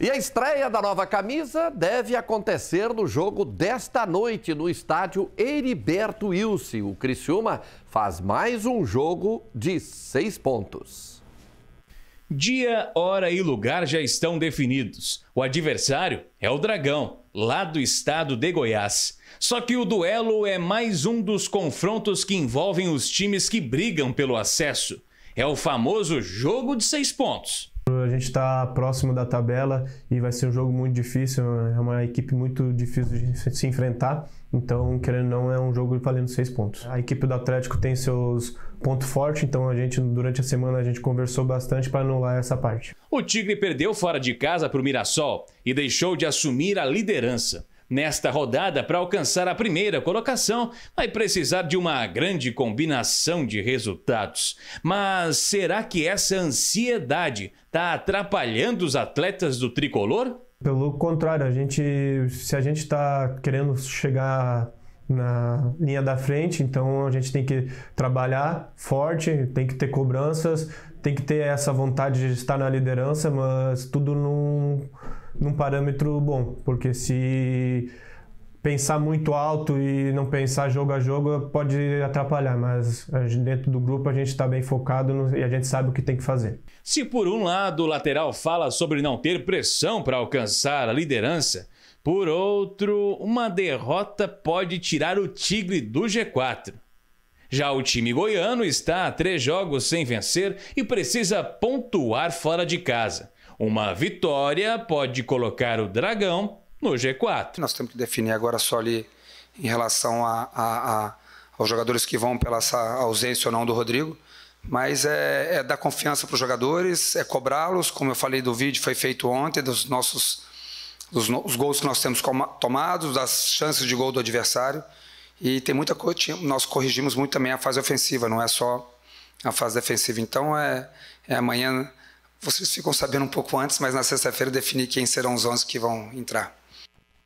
E a estreia da nova camisa deve acontecer no jogo desta noite no estádio Heriberto Ilse. O Criciúma faz mais um jogo de seis pontos. Dia, hora e lugar já estão definidos. O adversário é o Dragão, lá do estado de Goiás. Só que o duelo é mais um dos confrontos que envolvem os times que brigam pelo acesso. É o famoso jogo de seis pontos a gente está próximo da tabela e vai ser um jogo muito difícil. É uma equipe muito difícil de se enfrentar. Então, querendo ou não, é um jogo valendo seis pontos. A equipe do Atlético tem seus pontos fortes, então a gente, durante a semana, a gente conversou bastante para anular essa parte. O Tigre perdeu fora de casa para o Mirassol e deixou de assumir a liderança. Nesta rodada, para alcançar a primeira colocação, vai precisar de uma grande combinação de resultados. Mas será que essa ansiedade está atrapalhando os atletas do tricolor? Pelo contrário, a gente, se a gente está querendo chegar na linha da frente, então a gente tem que trabalhar forte, tem que ter cobranças, tem que ter essa vontade de estar na liderança, mas tudo não num parâmetro bom, porque se pensar muito alto e não pensar jogo a jogo pode atrapalhar, mas dentro do grupo a gente está bem focado no, e a gente sabe o que tem que fazer. Se por um lado o lateral fala sobre não ter pressão para alcançar a liderança, por outro, uma derrota pode tirar o Tigre do G4. Já o time goiano está a três jogos sem vencer e precisa pontuar fora de casa. Uma vitória pode colocar o Dragão no G4. Nós temos que definir agora só ali em relação a, a, a, aos jogadores que vão pela ausência ou não do Rodrigo, mas é, é dar confiança para os jogadores, é cobrá-los, como eu falei do vídeo, foi feito ontem, dos nossos dos, os gols que nós temos tomados, das chances de gol do adversário. E tem muita coisa, nós corrigimos muito também a fase ofensiva, não é só a fase defensiva. Então é, é amanhã, vocês ficam sabendo um pouco antes, mas na sexta-feira definir quem serão os 11 que vão entrar.